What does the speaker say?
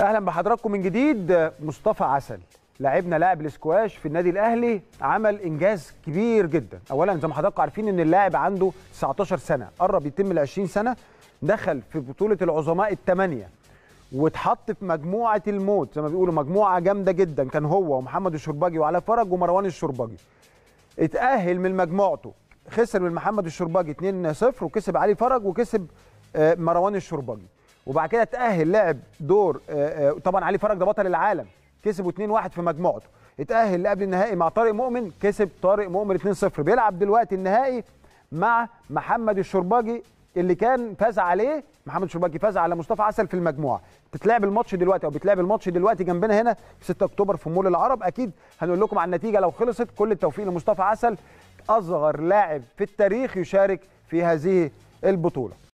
اهلا بحضراتكم من جديد مصطفى عسل لاعبنا لاعب الاسكواش في النادي الاهلي عمل انجاز كبير جدا اولا زي ما حضراتكم عارفين ان اللاعب عنده 19 سنه قرب يتم ال 20 سنه دخل في بطوله العظماء الثمانيه واتحط في مجموعه الموت زي ما بيقولوا مجموعه جامده جدا كان هو ومحمد الشرباجي وعلى فرج ومروان الشرباجي اتاهل من مجموعته خسر من محمد الشرباجي 2-0 وكسب علي فرج وكسب آه، مروان الشرباجي وبعد كده اتاهل لعب دور آه، آه، طبعا علي فرج ده بطل العالم كسبه 2-1 في مجموعته اتاهل لقبل النهائي مع طارق مؤمن كسب طارق مؤمن 2-0 بيلعب دلوقتي النهائي مع محمد الشرباجي اللي كان فاز عليه محمد الشرباجي فاز على مصطفى عسل في المجموعه بتتلعب الماتش دلوقتي او بتلعب الماتش دلوقتي جنبنا هنا في 6 اكتوبر في مول العرب اكيد هنقول لكم على النتيجه لو خلصت كل التوفيق لمصطفى عسل اصغر لاعب في التاريخ يشارك في هذه البطوله